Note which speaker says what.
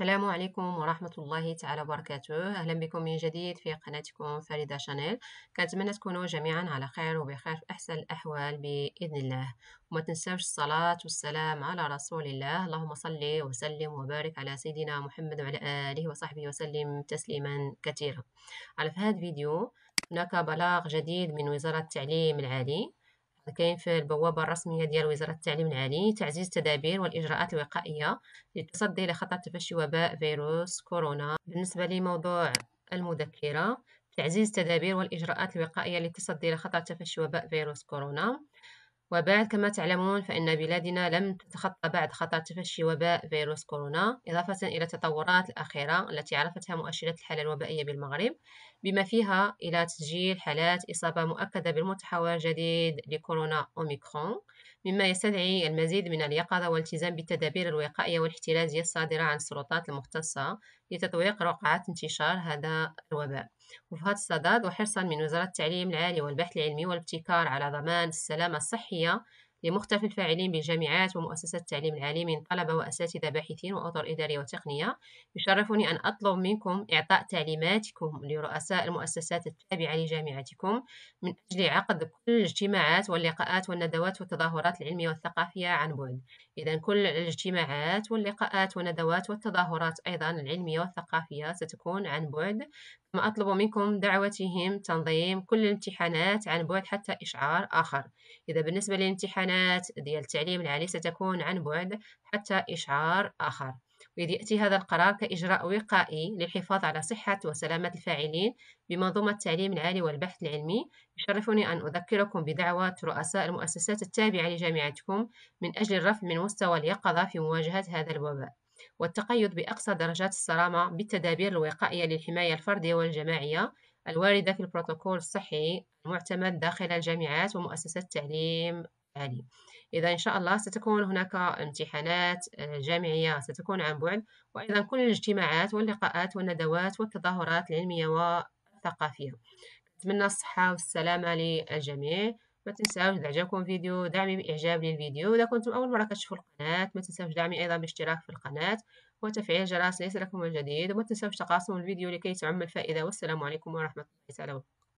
Speaker 1: السلام عليكم ورحمة الله تعالى وبركاته أهلا بكم من جديد في قناتكم فريدة شانيل كنتمنى تكونوا جميعا على خير وبخير في أحسن الأحوال بإذن الله وما تنساوش الصلاة والسلام على رسول الله اللهم صل وسلم وبارك على سيدنا محمد وعلى آله وصحبه وسلم تسليما كثيرا على في هذا الفيديو هناك بلاغ جديد من وزارة التعليم العالي كاين في البوابة الرسمية ديال وزارة التعليم العالي تعزيز التدابير والإجراءات الوقائية للتصدي لخطر تفشي وباء فيروس كورونا بالنسبة لموضوع المذكرة تعزيز التدابير والإجراءات الوقائية للتصدي لخطر تفشي وباء فيروس كورونا وبعد كما تعلمون فإن بلادنا لم تتخطى بعد خطر تفشي وباء فيروس كورونا إضافة إلى التطورات الأخيرة التي عرفتها مؤشرات الحالة الوبائية بالمغرب بما فيها إلى تسجيل حالات إصابة مؤكدة بالمتحور الجديد لكورونا أوميكرون مما يستدعي المزيد من اليقظة والالتزام بالتدابير الوقائية والاحترازية الصادرة عن السلطات المختصة لتطويق رقعة انتشار هذا الوباء وفي هذا الصدد وحرصا من وزارة التعليم العالي والبحث العلمي والابتكار على ضمان السلامة الصحية لمختلف الفاعلين بالجامعات ومؤسسات التعليم العالي من طلبة وأساتذة باحثين وأطر إدارية وتقنية يشرفني أن أطلب منكم إعطاء تعليماتكم لرؤساء المؤسسات التابعة لجامعتكم من أجل عقد كل الاجتماعات واللقاءات والندوات والتظاهرات العلمية والثقافية عن بعد إذا كل الاجتماعات واللقاءات والندوات والتظاهرات أيضا العلمية والثقافية ستكون عن بعد ما أطلب منكم دعوتهم تنظيم كل الامتحانات عن بعد حتى إشعار آخر إذا بالنسبة للامتحان الامتحانات ديال التعليم العالي ستكون عن بعد حتى إشعار آخر ويأتي هذا القرار كإجراء وقائي للحفاظ على صحة وسلامة الفاعلين بمنظومة التعليم العالي والبحث العلمي يشرفني أن أذكركم بدعوة رؤساء المؤسسات التابعة لجامعتكم من أجل الرفع من مستوى اليقظة في مواجهة هذا الوباء والتقيد بأقصى درجات الصرامة بالتدابير الوقائية للحماية الفردية والجماعية الواردة في البروتوكول الصحي المعتمد داخل الجامعات ومؤسسات التعليم عالية إذا إن شاء الله ستكون هناك امتحانات آه، جامعية ستكون عن بعد وأيضا كل الاجتماعات واللقاءات والندوات والتظاهرات العلمية والثقافية أتمنى الصحة والسلامة للجميع ما تنساوش عجبكم الفيديو دعمي بإعجاب للفيديو إذا كنتم أول مرة كتشوفوا القناة ما تنساوش دعمي أيضا باشتراك في القناة وتفعيل الجرس ليس لكم الجديد وما تنساوش تقاسم الفيديو لكي تعم الفائدة والسلام عليكم ورحمة الله تعالى وبركاته